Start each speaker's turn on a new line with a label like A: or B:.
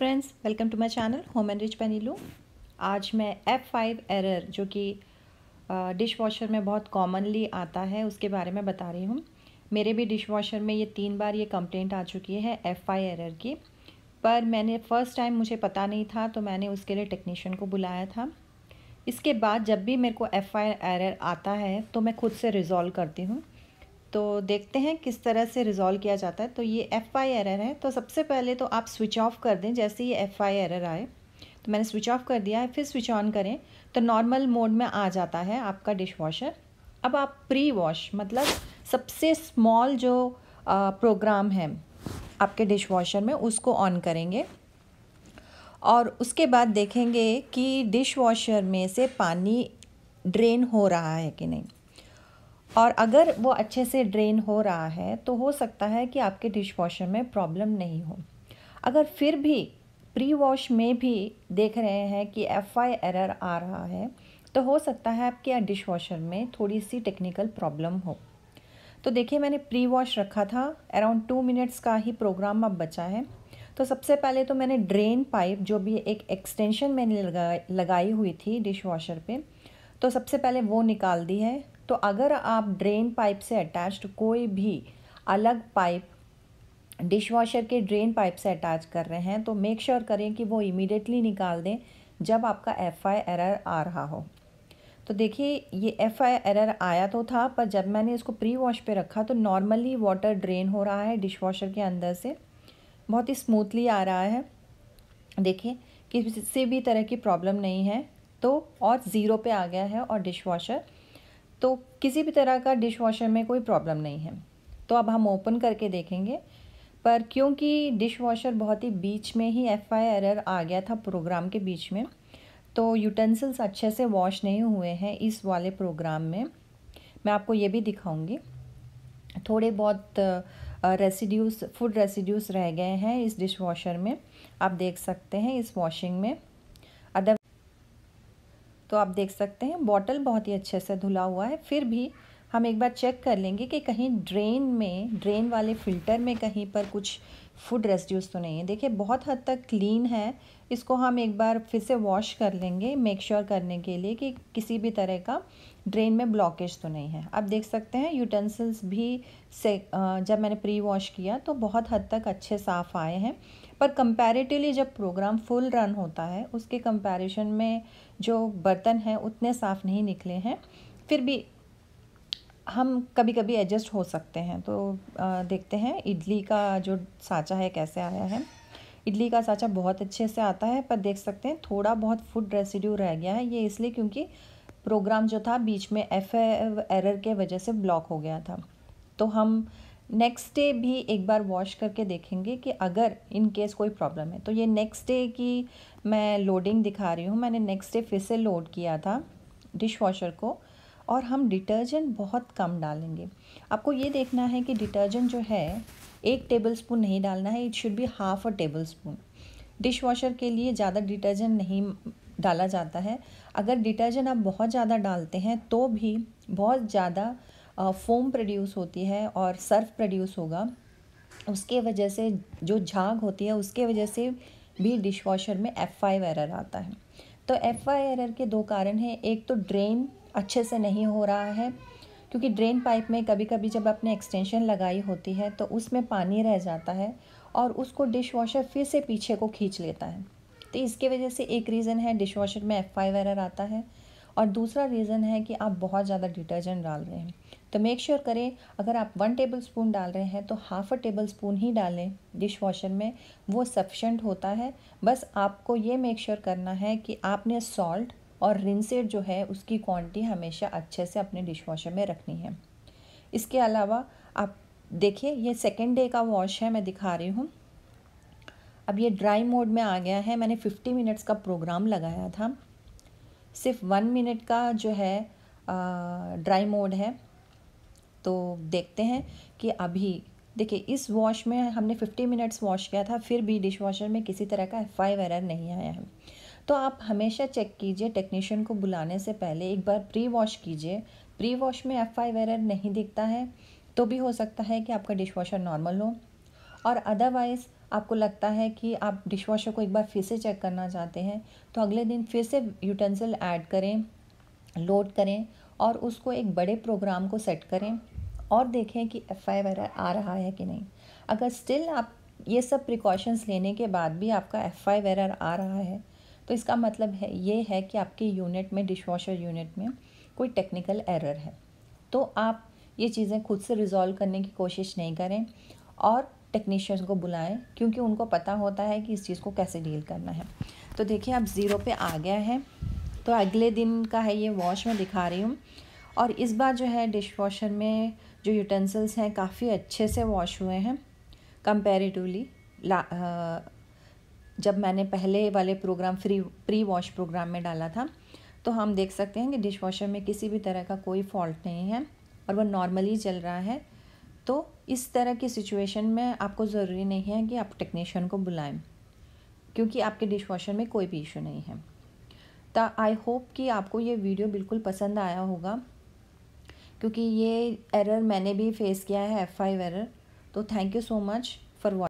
A: friends welcome to my channel home and rich पेनीलू आज मैं एफ फाइव एरर जो कि डिश वॉशर में बहुत कॉमनली आता है उसके बारे में बता रही हूँ मेरे भी डिश वॉशर में ये तीन बार ये कंप्लेंट आ चुकी है एफ फाइव एरर की पर मैंने फ़र्स्ट टाइम मुझे पता नहीं था तो मैंने उसके लिए टेक्नीशियन को बुलाया था इसके बाद जब भी मेरे को एफ आई एरर आता है तो मैं खुद से रिज़ॉल्व करती हूँ तो देखते हैं किस तरह से रिज़ॉल्व किया जाता है तो ये एफ़ आई एरर है तो सबसे पहले तो आप स्विच ऑफ़ कर दें जैसे ये एफ़ आई एरर आए तो मैंने स्विच ऑफ़ कर दिया है फिर स्विच ऑन करें तो नॉर्मल मोड में आ जाता है आपका डिश वॉशर अब आप प्री वॉश मतलब सबसे स्मॉल जो प्रोग्राम है आपके डिश वॉशर में उसको ऑन करेंगे और उसके बाद देखेंगे कि डिश वॉशर में से पानी ड्रेन हो रहा है कि नहीं और अगर वो अच्छे से ड्रेन हो रहा है तो हो सकता है कि आपके डिश वॉशर में प्रॉब्लम नहीं हो अगर फिर भी प्री वॉश में भी देख रहे हैं कि एफ आई एरर आ रहा है तो हो सकता है आपके डिश वॉशर में थोड़ी सी टेक्निकल प्रॉब्लम हो तो देखिए मैंने प्री वॉश रखा था अराउंड टू मिनट्स का ही प्रोग्राम अब बचा है तो सबसे पहले तो मैंने ड्रेन पाइप जो भी एक एक्सटेंशन मैंने लगा लगाई हुई थी डिश वॉशर पर तो सबसे पहले वो निकाल दी है तो अगर आप ड्रेन पाइप से अटैच्ड कोई भी अलग पाइप डिश वॉशर के ड्रेन पाइप से अटैच कर रहे हैं तो मेक श्योर sure करें कि वो इमीडिएटली निकाल दें जब आपका एफ आई एरर आ रहा हो तो देखिए ये एफ आई एरर आया तो था पर जब मैंने इसको प्री वॉश पे रखा तो नॉर्मली वाटर ड्रेन हो रहा है डिश वॉशर के अंदर से बहुत ही स्मूथली आ रहा है देखिए किसी भी तरह की प्रॉब्लम नहीं है तो और ज़ीरो पे आ गया है और डिश वॉशर तो किसी भी तरह का डिश वॉशर में कोई प्रॉब्लम नहीं है तो अब हम ओपन करके देखेंगे पर क्योंकि डिश वॉशर बहुत ही बीच में ही एफ आई एरर आ गया था प्रोग्राम के बीच में तो यूटेंसिल्स अच्छे से वॉश नहीं हुए हैं इस वाले प्रोग्राम में मैं आपको ये भी दिखाऊंगी थोड़े बहुत रेसिड्यूस फूड रेसिड्यूस रह गए हैं इस डिश वॉशर में आप देख सकते हैं इस वॉशिंग में तो आप देख सकते हैं बॉटल बहुत ही अच्छे से धुला हुआ है फिर भी हम एक बार चेक कर लेंगे कि कहीं ड्रेन में ड्रेन वाले फ़िल्टर में कहीं पर कुछ फूड रेस्ड्यूस तो नहीं है देखिए बहुत हद तक क्लीन है इसको हम एक बार फिर से वॉश कर लेंगे मेक श्योर sure करने के लिए कि किसी भी तरह का ड्रेन में ब्लॉकेज तो नहीं है आप देख सकते हैं यूटेंसिल्स भी से जब मैंने प्री वॉश किया तो बहुत हद तक अच्छे साफ़ आए हैं पर कंपैरेटिवली जब प्रोग्राम फुल रन होता है उसके कंपैरिजन में जो बर्तन हैं उतने साफ़ नहीं निकले हैं फिर भी हम कभी कभी एडजस्ट हो सकते हैं तो आ, देखते हैं इडली का जो साँचा है कैसे आया है इडली का साँचा बहुत अच्छे से आता है पर देख सकते हैं थोड़ा बहुत फूड रेसिड्यू रह गया है ये इसलिए क्योंकि प्रोग्राम जो था बीच में एफ एरर के वजह से ब्लॉक हो गया था तो हम नेक्स्ट डे भी एक बार वॉश करके देखेंगे कि अगर इन केस कोई प्रॉब्लम है तो ये नेक्स्ट डे की मैं लोडिंग दिखा रही हूँ मैंने नेक्स्ट डे फिर से लोड किया था डिश वॉशर को और हम डिटर्जेंट बहुत कम डालेंगे आपको ये देखना है कि डिटर्जेंट जो है एक टेबल स्पून नहीं डालना है it should be half a tablespoon dishwasher के लिए ज़्यादा डिटर्जेंट नहीं डाला जाता है अगर डिटर्जेंट आप बहुत ज़्यादा डालते हैं तो भी बहुत ज़्यादा फोम प्रोड्यूस होती है और सर्फ प्रोड्यूस होगा उसके वजह से जो झाग होती है उसके वजह से भी डिश वॉशर में एफ आई एरर आता है तो एफ आई एरर के दो कारण हैं एक तो ड्रेन अच्छे से नहीं हो रहा है क्योंकि ड्रेन पाइप में कभी कभी जब आपने एक्सटेंशन लगाई होती है तो उसमें पानी रह जाता है और उसको डिश वॉशर फिर से पीछे को खींच लेता है तो इसके वजह से एक रीज़न है डिश वॉशर में एफ फाइव एरर आता है और दूसरा रीज़न है कि आप बहुत ज़्यादा डिटर्जेंट डाल रहे हैं तो मेक श्योर sure करें अगर आप वन टेबल स्पून डाल रहे हैं तो हाफ़ अ टेबल स्पून ही डालें डिश वॉशर में वो सफिशेंट होता है बस आपको ये मेक श्योर sure करना है कि आपने सॉल्ट और रिनसेड जो है उसकी क्वांटिटी हमेशा अच्छे से अपने डिश वॉशर में रखनी है इसके अलावा आप देखिए ये सेकेंड डे का वॉश है मैं दिखा रही हूँ अब ये ड्राई मोड में आ गया है मैंने फिफ्टी मिनट्स का प्रोग्राम लगाया था सिर्फ वन मिनट का जो है ड्राई मोड है तो देखते हैं कि अभी देखिए इस वॉश में हमने फिफ्टी मिनट्स वॉश किया था फिर भी डिश वॉशर में किसी तरह का एफ आई एरर नहीं आया है तो आप हमेशा चेक कीजिए टेक्नीशियन को बुलाने से पहले एक बार प्री वॉश कीजिए प्री वॉश में एफ आई वेरर नहीं दिखता है तो भी हो सकता है कि आपका डिश वॉशर नॉर्मल हो और अदरवाइज़ आपको लगता है कि आप डिश वॉशर को एक बार फिर से चेक करना चाहते हैं तो अगले दिन फिर से यूटेंसिल ऐड करें लोड करें और उसको एक बड़े प्रोग्राम को सेट करें और देखें कि एफ आई एरर आ रहा है कि नहीं अगर स्टिल आप ये सब प्रिकॉशंस लेने के बाद भी आपका एफ आई वेर आ रहा है तो इसका मतलब है ये है कि आपके यूनिट में डिश वॉशर यूनिट में कोई टेक्निकल एरर है तो आप ये चीज़ें खुद से रिजॉल्व करने की कोशिश नहीं करें और टेक्नीशियंस को बुलाएं क्योंकि उनको पता होता है कि इस चीज़ को कैसे डील करना है तो देखिए अब ज़ीरो पे आ गया है तो अगले दिन का है ये वॉश मैं दिखा रही हूँ और इस बार जो है डिश वॉशर में जो यूटेंसिल्स हैं काफ़ी अच्छे से वॉश हुए हैं कंपेरेटिवली जब मैंने पहले वाले program free prewash program में डाला था तो हम देख सकते हैं कि डिश वॉशर में किसी भी तरह का कोई फॉल्ट नहीं है और वह नॉर्मली चल रहा है तो इस तरह की सिचुएशन में आपको ज़रूरी नहीं है कि आप टेक्नीशियन को बुलाएं क्योंकि आपके डिश वॉशर में कोई भी इशू नहीं है तो आई होप कि आपको ये वीडियो बिल्कुल पसंद आया होगा क्योंकि ये एरर मैंने भी फेस किया है एफ फाइव एरर तो thank you so much for